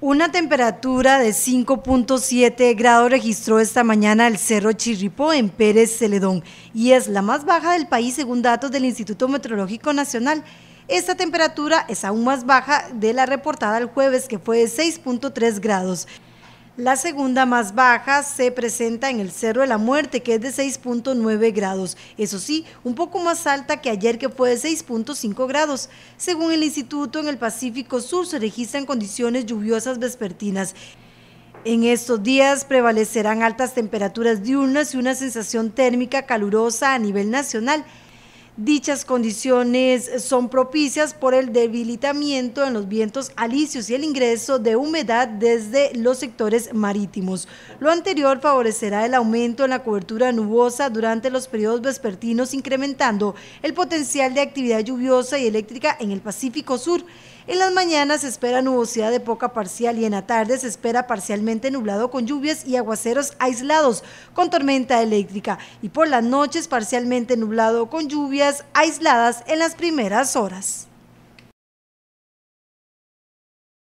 Una temperatura de 5.7 grados registró esta mañana el Cerro Chirripó en Pérez Celedón y es la más baja del país según datos del Instituto Meteorológico Nacional. Esta temperatura es aún más baja de la reportada el jueves que fue de 6.3 grados. La segunda más baja se presenta en el Cerro de la Muerte, que es de 6.9 grados. Eso sí, un poco más alta que ayer, que fue de 6.5 grados. Según el Instituto, en el Pacífico Sur se registran condiciones lluviosas vespertinas. En estos días prevalecerán altas temperaturas diurnas y una sensación térmica calurosa a nivel nacional. Dichas condiciones son propicias por el debilitamiento en los vientos alisios y el ingreso de humedad desde los sectores marítimos. Lo anterior favorecerá el aumento en la cobertura nubosa durante los periodos vespertinos, incrementando el potencial de actividad lluviosa y eléctrica en el Pacífico Sur. En las mañanas se espera nubosidad de poca parcial y en la tarde se espera parcialmente nublado con lluvias y aguaceros aislados con tormenta eléctrica y por las noches parcialmente nublado con lluvias aisladas en las primeras horas.